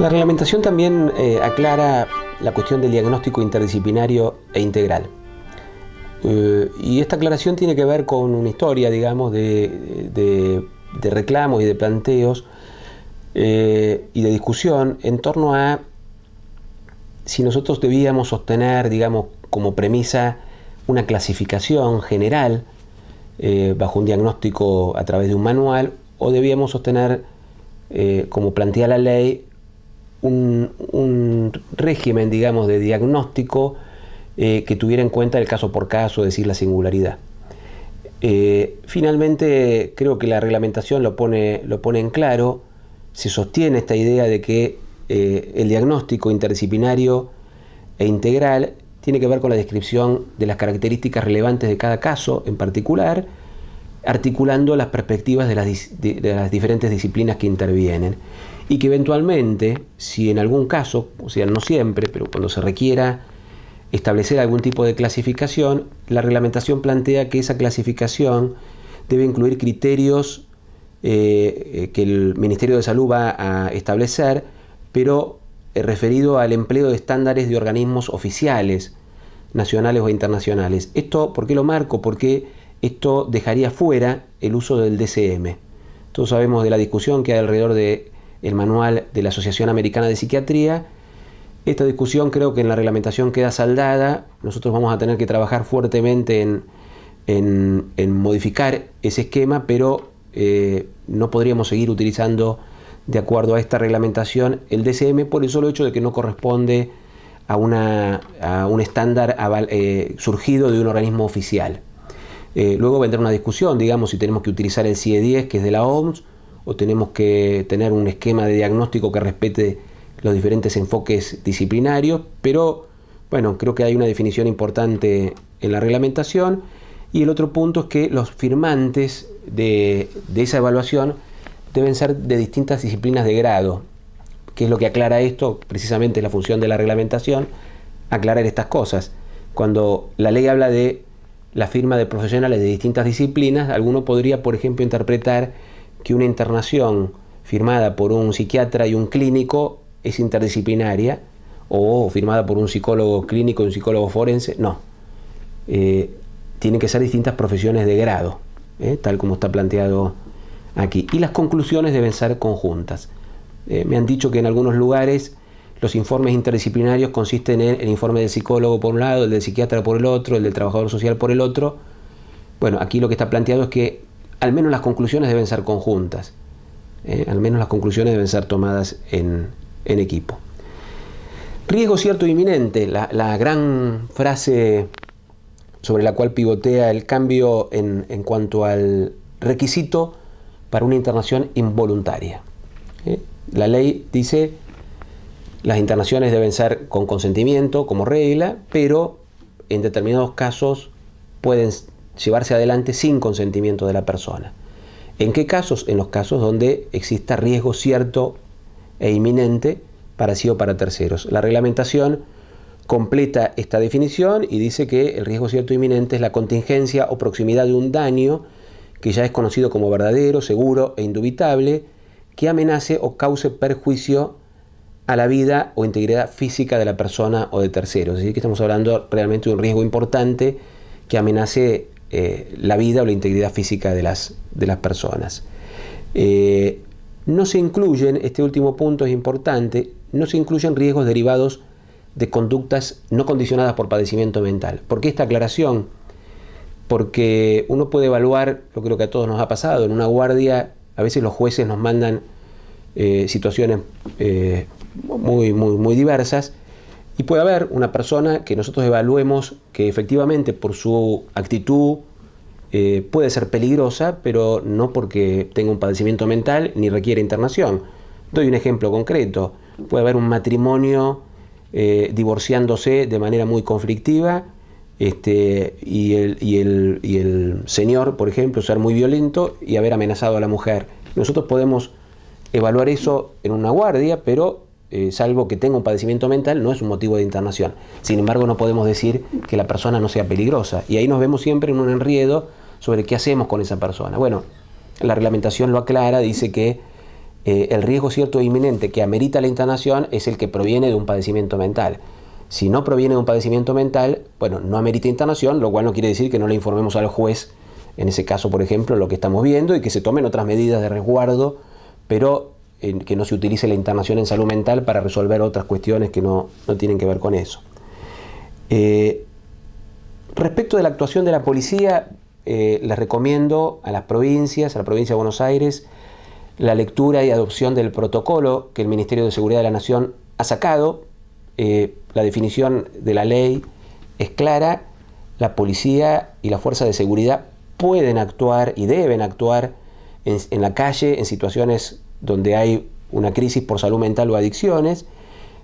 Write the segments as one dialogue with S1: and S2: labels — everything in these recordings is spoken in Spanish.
S1: La reglamentación también eh, aclara la cuestión del diagnóstico interdisciplinario e integral. Eh, y esta aclaración tiene que ver con una historia, digamos, de, reclamos y de planteos eh, y de discusión en torno a si nosotros debíamos sostener, digamos, como premisa una clasificación general bajo un diagnóstico a través de un manual o debíamos sostener, como plantea la ley, un, régimen, digamos, de diagnóstico eh, que tuviera en cuenta el caso por caso, es decir, la singularidad. Eh, finalmente, creo que la reglamentación lo pone, en claro, se sostiene esta idea de que eh, el diagnóstico interdisciplinario e integral tiene que ver con la descripción de las características relevantes de cada caso en particular, articulando las perspectivas de las, diferentes disciplinas que intervienen y que eventualmente, si en algún caso, o sea, no siempre, pero cuando se requiera establecer algún tipo de clasificación, la reglamentación plantea que esa clasificación debe incluir criterios eh, eh, que el Ministerio de Salud va a establecer, pero eh, referido al empleo de estándares de organismos oficiales, nacionales o internacionales. Esto, ¿por qué lo marco? Porque esto dejaría fuera el uso del DCM. Todos sabemos de la discusión que hay alrededor del manual de la Asociación Americana de Psiquiatría. Esta discusión creo que en la reglamentación queda saldada. Nosotros vamos a tener que trabajar fuertemente en, modificar ese esquema, pero eh, no podríamos seguir utilizando de acuerdo a esta reglamentación el DCM por el solo hecho de que no corresponde a, un estándar eh, surgido de un organismo oficial. Eh, luego vendrá una discusión, digamos, si tenemos que utilizar el CIE e 10, que es de la OMS, o tenemos que tener un esquema de diagnóstico que respete los diferentes enfoques disciplinarios, pero bueno, creo que hay una definición importante en la reglamentación. Y el otro punto es que los firmantes de, de esa evaluación deben ser de distintas disciplinas de grado, que es lo que aclara esto, precisamente la función de la reglamentación, aclarar estas cosas. Cuando la ley habla de la firma de profesionales de distintas disciplinas, alguno podría, por ejemplo, interpretar que una internación firmada por un psiquiatra y un clínico es interdisciplinaria o firmada por un psicólogo clínico y un psicólogo forense. No. Eh, tienen que ser distintas profesiones de grado, ¿eh? tal como está planteado aquí. Y las conclusiones deben ser conjuntas. Eh, me han dicho que en algunos lugares los informes interdisciplinarios consisten en el informe del psicólogo por un lado, el del psiquiatra por el otro, el del trabajador social por el otro. Bueno, aquí lo que está planteado es que al menos las conclusiones deben ser conjuntas, ¿eh? al menos las conclusiones deben ser tomadas en, equipo. Riesgo cierto e inminente, la, gran frase sobre la cual pivotea el cambio en, cuanto al requisito para una internación involuntaria. ¿eh? La ley dice las internaciones deben ser con consentimiento como regla, pero en determinados casos pueden llevarse adelante sin consentimiento de la persona. ¿En qué casos? En los casos donde exista riesgo cierto e inminente para sí o para terceros. La reglamentación completa esta definición y dice que el riesgo cierto e inminente es la contingencia o proximidad de un daño que ya es conocido como verdadero, seguro e indubitable, que amenace o cause perjuicio a la vida o integridad física de la persona o de terceros. Es decir, que estamos hablando realmente de un riesgo importante que amenace eh, la vida o la integridad física de las, de las personas. Eh, no se incluyen, este último punto es importante, no se incluyen riesgos derivados de conductas no condicionadas por padecimiento mental. ¿Por qué esta aclaración? Porque uno puede evaluar, lo creo que a todos nos ha pasado, en una guardia a veces los jueces nos mandan eh, situaciones muy, muy, muy diversas. Y puede haber una persona que nosotros evaluemos que efectivamente por su actitud eh, puede ser peligrosa, pero no porque tenga un padecimiento mental ni requiere internación. Doy un ejemplo concreto. Puede haber un matrimonio eh, divorciándose de manera muy conflictiva este, y, el, y el señor, por ejemplo, ser muy violento y haber amenazado a la mujer. Nosotros podemos evaluar eso en una guardia, pero eh, salvo que tenga un padecimiento mental, no es un motivo de internación. Sin embargo, no podemos decir que la persona no sea peligrosa. Y ahí nos vemos siempre en un enriedo sobre qué hacemos con esa persona. Bueno, la reglamentación lo aclara, dice que eh, el riesgo cierto e inminente que amerita la internación es el que proviene de un padecimiento mental. Si no proviene de un padecimiento mental, bueno, no amerita internación, lo cual no quiere decir que no le informemos al juez, en ese caso, por ejemplo, lo que estamos viendo y que se tomen otras medidas de resguardo, pero que no se utilice la internación en salud mental para resolver otras cuestiones que no, no tienen que ver con eso. Eh, respecto de la actuación de la policía, eh, les recomiendo a las provincias, a la provincia de Buenos Aires, la lectura y adopción del protocolo que el Ministerio de Seguridad de la Nación ha sacado. Eh, la definición de la ley es clara, la policía y la fuerza de seguridad pueden actuar y deben actuar en, en la calle en situaciones donde hay una crisis por salud mental o adicciones,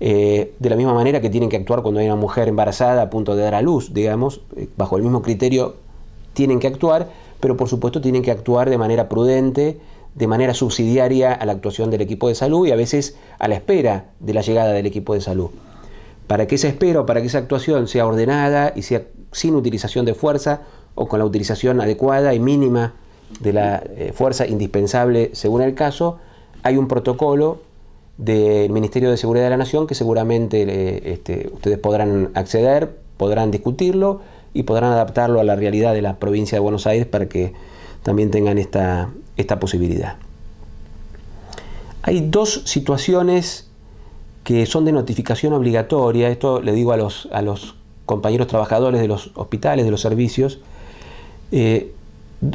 S1: eh, de la misma manera que tienen que actuar cuando hay una mujer embarazada a punto de dar a luz, digamos, eh, bajo el mismo criterio tienen que actuar, pero por supuesto tienen que actuar de manera prudente, de manera subsidiaria a la actuación del equipo de salud y a veces a la espera de la llegada del equipo de salud. Para que esa espera o para que esa actuación sea ordenada y sea sin utilización de fuerza o con la utilización adecuada y mínima de la eh, fuerza indispensable según el caso, hay un protocolo del Ministerio de Seguridad de la Nación que seguramente eh, este, ustedes podrán acceder, podrán discutirlo y podrán adaptarlo a la realidad de la provincia de Buenos Aires para que también tengan esta, esta posibilidad. Hay dos situaciones que son de notificación obligatoria, esto le digo a los, a los compañeros trabajadores de los hospitales, de los servicios, eh,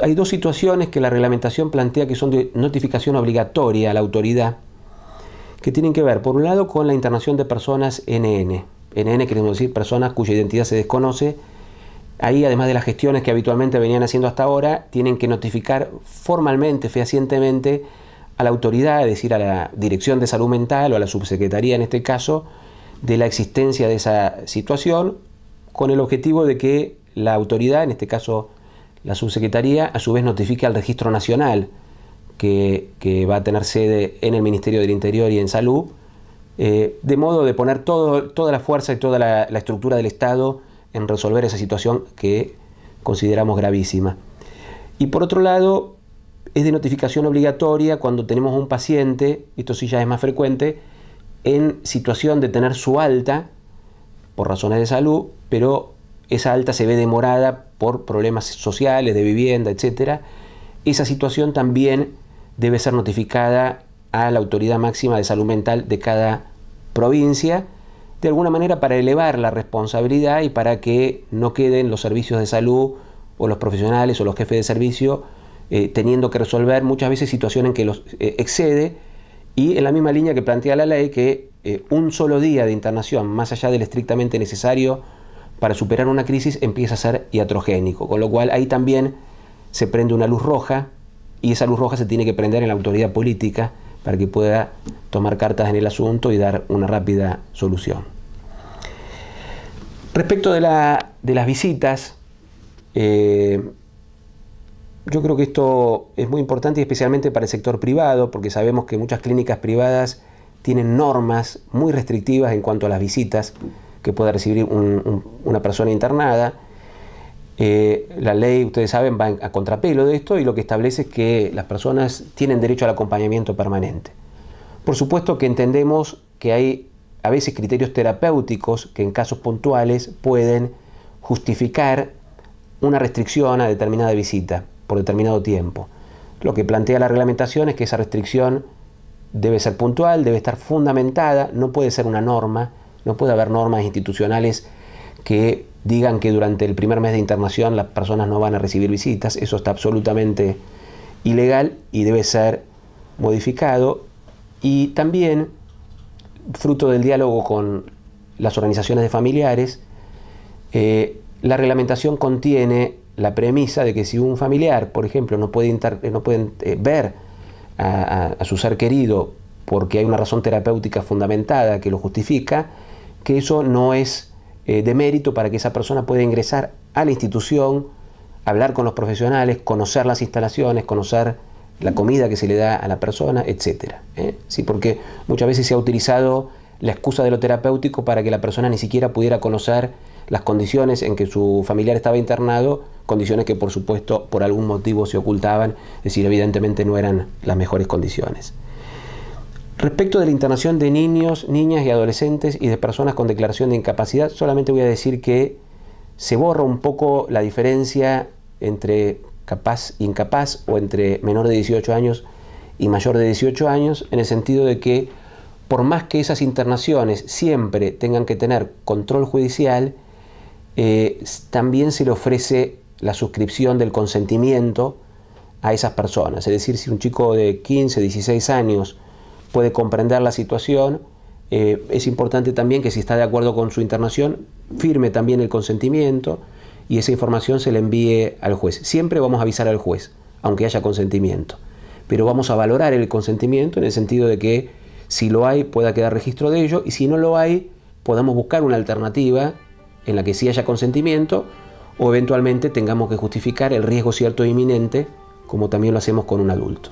S1: hay dos situaciones que la reglamentación plantea que son de notificación obligatoria a la autoridad, que tienen que ver, por un lado, con la internación de personas NN. NN queremos decir personas cuya identidad se desconoce. Ahí, además de las gestiones que habitualmente venían haciendo hasta ahora, tienen que notificar formalmente, fehacientemente, a la autoridad, es decir, a la Dirección de Salud Mental o a la Subsecretaría en este caso, de la existencia de esa situación, con el objetivo de que la autoridad, en este caso la subsecretaría a su vez notifica al Registro Nacional, que, va a tener sede en el Ministerio del Interior y en Salud, eh, de modo de poner toda la fuerza y toda la, la, estructura del Estado en resolver esa situación que consideramos gravísima. Y por otro lado, es de notificación obligatoria cuando tenemos un paciente, esto sí ya es más frecuente, en situación de tener su alta por razones de salud, pero esa alta se ve demorada por problemas sociales, de vivienda, etc., esa situación también debe ser notificada a la autoridad máxima de salud mental de cada provincia, de alguna manera para elevar la responsabilidad y para que no queden los servicios de salud o los profesionales o los jefes de servicio eh, teniendo que resolver muchas veces situaciones en que los eh, excede y en la misma línea que plantea la ley que eh, un solo día de internación, más allá del estrictamente necesario, para superar una crisis empieza a ser iatrogénico, con lo cual ahí también se prende una luz roja y esa luz roja se tiene que prender en la autoridad política para que pueda tomar cartas en el asunto y dar una rápida solución. Respecto de, las visitas, eh, yo creo que esto es muy importante especialmente para el sector privado, porque sabemos que muchas clínicas privadas tienen normas muy restrictivas en cuanto a las visitas que pueda recibir una persona internada. Eh, la ley, ustedes saben, va a contrapelo de esto y lo que establece es que las personas tienen derecho al acompañamiento permanente. Por supuesto que entendemos que hay a veces criterios terapéuticos que en casos puntuales pueden justificar una restricción a determinada visita por determinado tiempo. Lo que plantea la reglamentación es que esa restricción debe ser puntual, debe estar fundamentada, no puede ser una norma no puede haber normas institucionales que digan que durante el primer mes de internación las personas no van a recibir visitas. Eso está absolutamente ilegal y debe ser modificado. Y también, fruto del diálogo con las organizaciones de familiares, eh, la reglamentación contiene la premisa de que si un familiar, por ejemplo, no puede, no eh, ver a su ser querido porque hay una razón terapéutica fundamentada que lo justifica, que eso no es eh, de mérito para que esa persona pueda ingresar a la institución, hablar con los profesionales, conocer las instalaciones, conocer la comida que se le da a la persona, etc. ¿eh? porque muchas veces se ha utilizado la excusa de lo terapéutico para que la persona ni siquiera pudiera conocer las condiciones en que su familiar estaba internado, condiciones que por supuesto por algún motivo se ocultaban, es decir, evidentemente no eran las mejores condiciones. Respecto de la internación de niños, niñas y adolescentes y de personas con declaración de incapacidad, solamente voy a decir que se borra un poco la diferencia entre capaz, e incapaz o entre menor de 18 años y mayor de 18 años, en el sentido de que por más que esas internaciones siempre tengan que tener control judicial, eh, también se le ofrece la suscripción del consentimiento a esas personas. Es decir, si un chico de 15, 16 años puede comprender la situación. Eh, es importante también que si está de acuerdo con su internación, firme también el consentimiento y esa información se le envíe al juez. Siempre vamos a avisar al juez, aunque haya consentimiento, pero vamos a valorar el consentimiento en el sentido de que si lo hay pueda quedar registro de ello y si no lo hay podamos buscar una alternativa en la que sí haya consentimiento o eventualmente tengamos que justificar el riesgo cierto e inminente como también lo hacemos con un adulto.